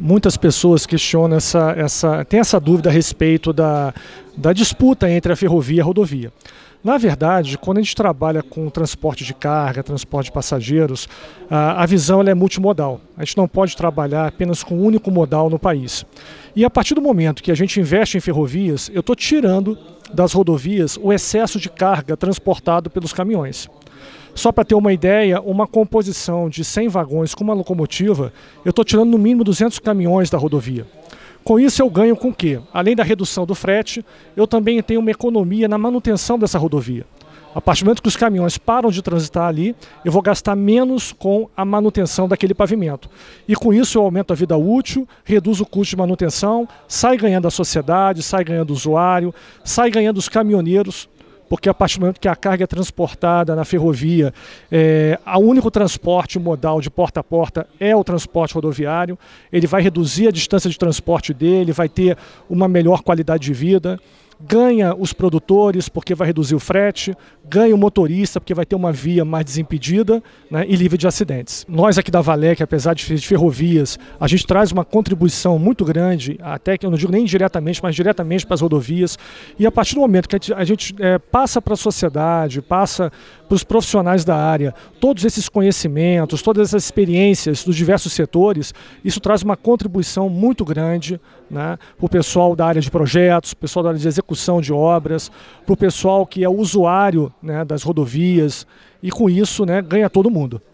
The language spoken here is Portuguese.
muitas pessoas questionam essa, essa, tem essa dúvida a respeito da, da disputa entre a ferrovia e a rodovia. Na verdade, quando a gente trabalha com transporte de carga, transporte de passageiros, a visão é multimodal. A gente não pode trabalhar apenas com um único modal no país. E a partir do momento que a gente investe em ferrovias, eu estou tirando das rodovias o excesso de carga transportado pelos caminhões. Só para ter uma ideia, uma composição de 100 vagões com uma locomotiva, eu estou tirando no mínimo 200 caminhões da rodovia. Com isso eu ganho com o quê? Além da redução do frete, eu também tenho uma economia na manutenção dessa rodovia. A partir do momento que os caminhões param de transitar ali, eu vou gastar menos com a manutenção daquele pavimento. E com isso eu aumento a vida útil, reduzo o custo de manutenção, sai ganhando a sociedade, sai ganhando o usuário, sai ganhando os caminhoneiros, porque a partir do momento que a carga é transportada na ferrovia, é, o único transporte modal de porta a porta é o transporte rodoviário, ele vai reduzir a distância de transporte dele, vai ter uma melhor qualidade de vida ganha os produtores porque vai reduzir o frete, ganha o motorista porque vai ter uma via mais desimpedida né, e livre de acidentes. Nós aqui da Valec, apesar de ferrovias, a gente traz uma contribuição muito grande, até que eu não digo nem diretamente, mas diretamente para as rodovias. E a partir do momento que a gente é, passa para a sociedade, passa para os profissionais da área, todos esses conhecimentos, todas essas experiências dos diversos setores, isso traz uma contribuição muito grande né, para o pessoal da área de projetos, pessoal da área de execução de obras, para o pessoal que é usuário né, das rodovias, e com isso né, ganha todo mundo.